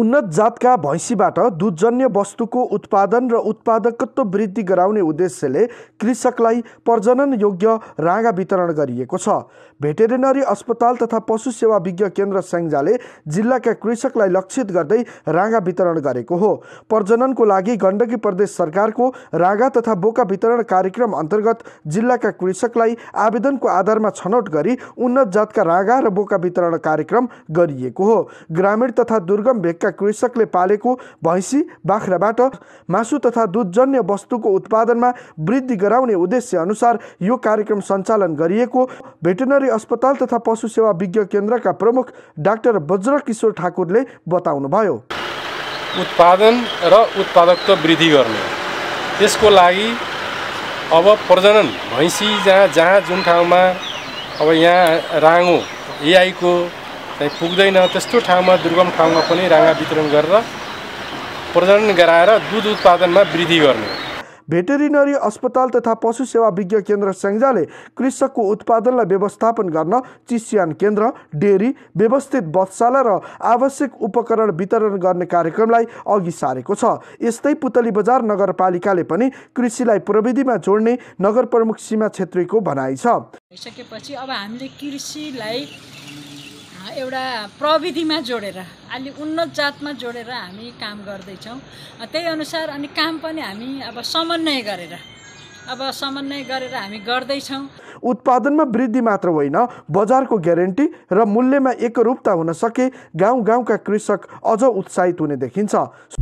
उन्नत जातका भैँसीबाट दुधजन्य वस्तुको उत्पादन र उत्पादकत्व वृद्धि गराउने उद्देश्यले कृषकलाई प्रजनन योग्य राँगा वितरण गरिएको छ भेटेरिनरी अस्पताल तथा पशु सेवा विज्ञ केन्द्र स्याङ्जाले जिल्लाका कृषकलाई लक्षित गर्दै राँगा वितरण गरेको हो प्रजननको लागि गण्डकी प्रदेश सरकारको राँगा तथा बोका वितरण कार्यक्रम अन्तर्गत जिल्लाका कृषकलाई आवेदनको आधारमा छनौट गरी उन्नत जातका राँगा र बोका वितरण कार्यक्रम गरिएको हो ग्रामीण तथा दुर्गम व्यक्ति नजिकका कृषकले पालेको भैँसी बाख्राबाट मासु तथा दुधजन्य वस्तुको उत्पादनमा वृद्धि गराउने उद्देश्य अनुसार यो कार्यक्रम सञ्चालन गरिएको भेटेनरी अस्पताल तथा पशु सेवा विज्ञ केन्द्रका प्रमुख डाक्टर किशोर ठाकुरले बताउनुभयो उत्पादन र उत्पादकत्व वृद्धि गर्ने त्यसको लागि अब प्रजनन भैँसी जहाँ जहाँ जुन ठाउँमा अब यहाँ राङो एआईको चाहिँ पुग्दैन त्यस्तो ठाउँमा दुर्गम ठाउँमा पनि राँगा वितरण गरेर प्रजनन गराएर दुध उत्पादनमा वृद्धि गर्ने भेटेरिनरी अस्पताल तथा पशु सेवा विज्ञ केन्द्र सङ्जाले कृषकको उत्पादनलाई व्यवस्थापन गर्न चिस्यान केन्द्र डेरी व्यवस्थित बत्साला र आवश्यक उपकरण वितरण गर्ने कार्यक्रमलाई अघि सारेको छ यस्तै पुतली बजार नगरपालिकाले पनि कृषिलाई प्रविधिमा जोड्ने नगर प्रमुख सीमा छेत्रीको भनाइ छ भइसकेपछि अब हामीले कृषिलाई एउटा प्रविधिमा जोडेर अलि उन्नत जातमा जोडेर हामी काम गर्दैछौँ त्यही अनुसार अनि काम पनि हामी अब समन्वय गरेर अब समन्वय गरेर हामी गर्दैछौँ उत्पादनमा वृद्धि मात्र होइन बजारको ग्यारेन्टी र मूल्यमा एकरूपता हुन सके गाउँ गाउँका कृषक अझ उत्साहित हुने देखिन्छ